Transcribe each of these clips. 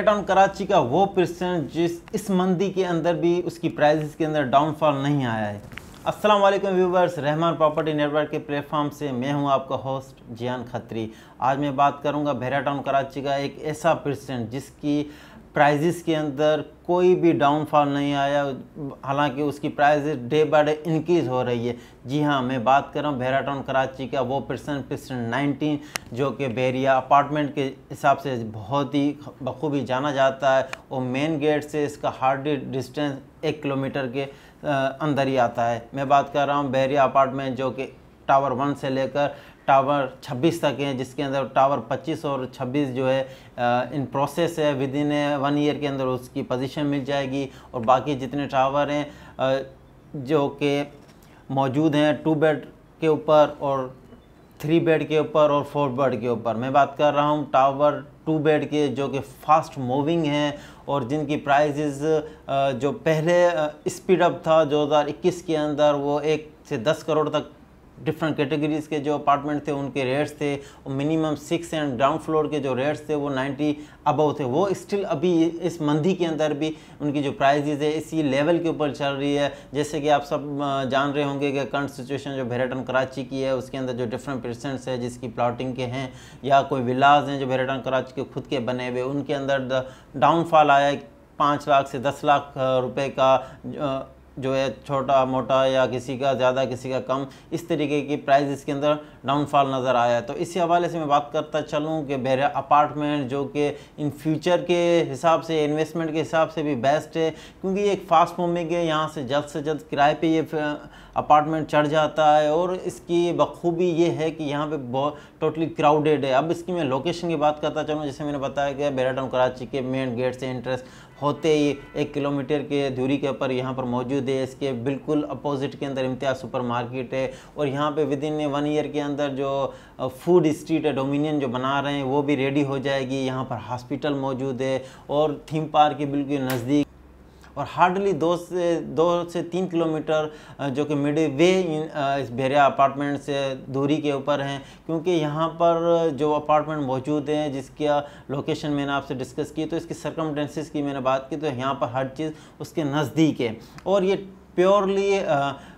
great on Karachi का वो percent जिस इस मंदी के अंदर भी उसकी प्राइजेस के अंदर डाउनफॉल नहीं आया है अस्सलाम वालेकुम व्यूवर्स रहमान प्रॉपर्टी नेटवर्क के प्लेटफॉर्म से मैं हूं आपका होस्ट जियान खत्री आज मैं बात करूंगा भेराटाउन कराची का एक ऐसा परसेंट जिसकी प्राइजिस के अंदर कोई भी डाउनफॉल नहीं आया हालांकि उसकी prices day by day increase हो रही है जी हाँ मैं बात कर रहा हूँ भैराटाउन कराची का वो परसेंट परसेंट नाइनटीन जो कि बेरिया अपार्टमेंट के हिसाब से बहुत ही बखूबी जाना जाता है और मेन गेट से इसका हार्डली डिस्टेंस एक किलोमीटर के अंदर ही आता है मैं बात कर रहा हूँ बहरिया अपार्टमेंट जो कि टावर वन से लेकर टावर 26 तक हैं जिसके अंदर टावर 25 और 26 जो है इन प्रोसेस है विद इन वन ईयर के अंदर उसकी पोजीशन मिल जाएगी और बाकी जितने टावर हैं जो कि मौजूद हैं टू बेड के ऊपर और थ्री बेड के ऊपर और फोर बेड के ऊपर मैं बात कर रहा हूँ टावर टू बेड के जो कि फास्ट मूविंग हैं और जिनकी प्राइजेज जो पहले स्पीड अप था 2021 के अंदर वो एक से दस करोड़ तक डिफरेंट कैटेगरीज़ के जो अपार्टमेंट थे उनके रेट्स थे minimum six and ground floor के जो रेट्स थे वो नाइन्टी अबव थे वो स्टिल अभी इस मंदी के अंदर भी उनकी जो प्राइजेज है इसी लेवल के ऊपर चल रही है जैसे कि आप सब जान रहे होंगे कि करंट सिचुएशन जो भेरेटन कराची की है उसके अंदर जो डिफरेंट पर्सेंट्स है जिसकी प्लाटिंग के हैं या कोई विलाज हैं जो भेरेटन कराची के खुद के बने हुए उनके अंदर डाउनफॉल आया पाँच लाख से दस लाख रुपए का जो है छोटा मोटा या किसी का ज़्यादा किसी का कम इस तरीके की प्राइस इसके अंदर डाउनफॉल नज़र आया है तो इसी हवाले से मैं बात करता चलूँ कि बहरा अपार्टमेंट जो कि इन फ्यूचर के हिसाब से इन्वेस्टमेंट के हिसाब से भी बेस्ट है क्योंकि ये एक फास्ट मूविंग है यहाँ से जल्द से जल्द किराए पर ये अपार्टमेंट चढ़ जाता है और इसकी बखूबी ये है कि यहाँ पे बहुत टोटली क्राउडेड है अब इसकी मैं लोकेशन की बात करता चलूँ जैसे मैंने बताया कि बेराटाउन कराची के मेन गेट से इंटरेस्ट होते ही एक किलोमीटर के दूरी के ऊपर यहाँ पर मौजूद है इसके बिल्कुल अपोजिट के अंदर इम्तियाज़ सुपर मार्केट है और यहाँ पे विद इन वन ईयर के अंदर जो फूड स्ट्रीट है डोमिनियन जो बना रहे हैं वो भी रेडी हो जाएगी यहाँ पर हॉस्पिटल मौजूद है और थीम पार्क के बिल्कुल नज़दीक और हार्डली दो से दो से तीन किलोमीटर जो कि मिड वे इस भेरिया अपार्टमेंट से दूरी के ऊपर हैं क्योंकि यहाँ पर जो अपार्टमेंट मौजूद हैं जिसका लोकेशन मैंने आपसे डिस्कस की तो इसकी सर्कमडेंसेस की मैंने बात की तो यहाँ पर हर चीज़ उसके नज़दीक है और ये प्योरली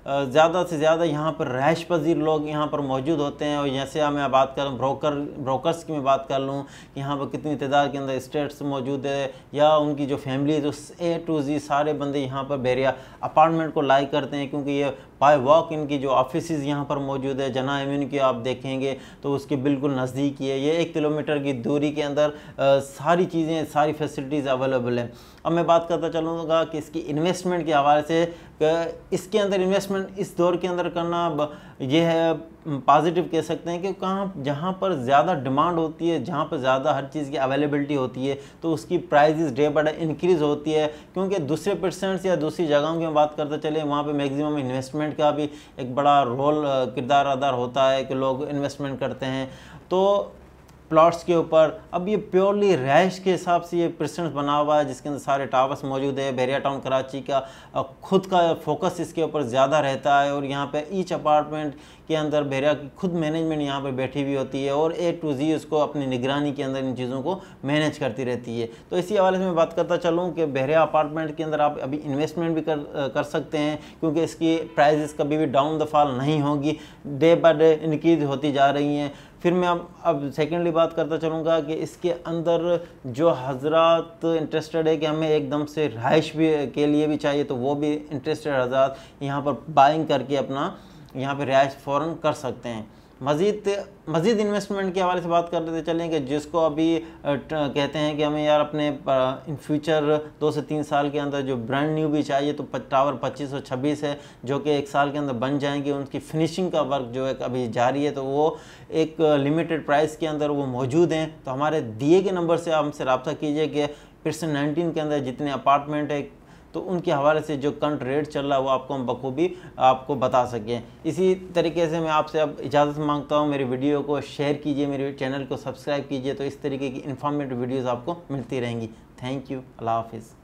ज़्यादा से ज़्यादा यहाँ पर रहश पजीर लोग यहाँ पर मौजूद होते हैं और जैसे मैं बात करूँ ब्रोकर ब्रोकर्स की मैं बात कर लूँ यहाँ पर कितनी तदाद के अंदर स्टेट्स मौजूद है या उनकी जो फैमिली है उस ए टू जी सारे बंदे यहाँ पर बेरिया अपार्टमेंट को लाइक करते हैं क्योंकि ये बाय वॉक इनकी जो ऑफिस यहाँ पर मौजूद है जना एम्यून की आप देखेंगे तो उसके बिल्कुल नज़दीक ही है ये एक किलोमीटर की दूरी के अंदर आ, सारी चीज़ें सारी फैसिलिटीज़ अवेलेबल हैं अब मैं बात करता चलूँगा कि इसकी इन्वेस्टमेंट के हवाले से इसके अंदर इन्वेस्टमेंट इन्वेस्टमेंट इस दौर के अंदर करना ये है पॉजिटिव कह सकते हैं कि कहाँ जहाँ पर ज़्यादा डिमांड होती है जहाँ पर ज़्यादा हर चीज़ की अवेलेबिलिटी होती है तो उसकी prices day by day increase होती है क्योंकि दूसरे पर्सेंट्स या दूसरी जगहों की बात करते चले वहाँ पर मैगजिमम इन्वेस्टमेंट का भी एक बड़ा रोल किरदार अदा होता है कि लोग इन्वेस्टमेंट करते हैं तो प्लॉट्स के ऊपर अब ये प्योरली रैश के हिसाब से ये प्रेसिडेंट बना हुआ है जिसके अंदर सारे टावर्स मौजूद है बहरिया टाउन कराची का खुद का फोकस इसके ऊपर ज़्यादा रहता है और यहाँ पे ईच अपार्टमेंट के अंदर बहरिया की खुद मैनेजमेंट यहाँ पर बैठी हुई होती है और ए टू जी उसको अपनी निगरानी के अंदर इन चीज़ों को मैनेज करती रहती है तो इसी हवाले से मैं बात करता चलूँ कि बहरिया अपार्टमेंट के अंदर आप अभी इन्वेस्टमेंट भी कर कर सकते हैं क्योंकि इसकी प्राइजेस कभी भी डाउन द फॉल नहीं होगी डे बाई डे इनक्रीज होती जा रही हैं फिर मैं अब अब सेकेंडली बात करता चलूँगा कि इसके अंदर जो हजरत इंटरेस्टेड है कि हमें एकदम से रहाइश भी के लिए भी चाहिए तो वो भी इंटरेस्टेड हजरत यहाँ पर बाइंग करके अपना यहाँ पर रिहाइश फ़ौर कर सकते हैं मज़ीद मज़ीद इन्वेस्टमेंट के हवाले से बात करते चलें कि जिसको अभी कहते हैं कि हमें यार अपने इन फ्यूचर दो से तीन साल के अंदर जो ब्रांड न्यू भी चाहिए तो टावर पच्चीस सौ छब्बीस है जो कि एक साल के अंदर बन जाएंगे उनकी फिनिशिंग का वर्क जो है अभी जारी है तो वो एक लिमिटेड प्राइस के अंदर वो मौजूद हैं तो हमारे दिए गए नंबर से हमसे रबता कीजिए कि पर्सन नाइनटीन के अंदर जितने अपार्टमेंट है तो उनके हवाले से जो करंट रेट चल रहा है वो आपको हम बखूबी आपको बता सकें इसी तरीके से मैं आपसे अब इजाज़त मांगता हूँ मेरी वीडियो को शेयर कीजिए मेरे चैनल को सब्सक्राइब कीजिए तो इस तरीके की इन्फॉर्मेटिव वीडियोज़ आपको मिलती रहेंगी थैंक यू अल्लाह हाफिज़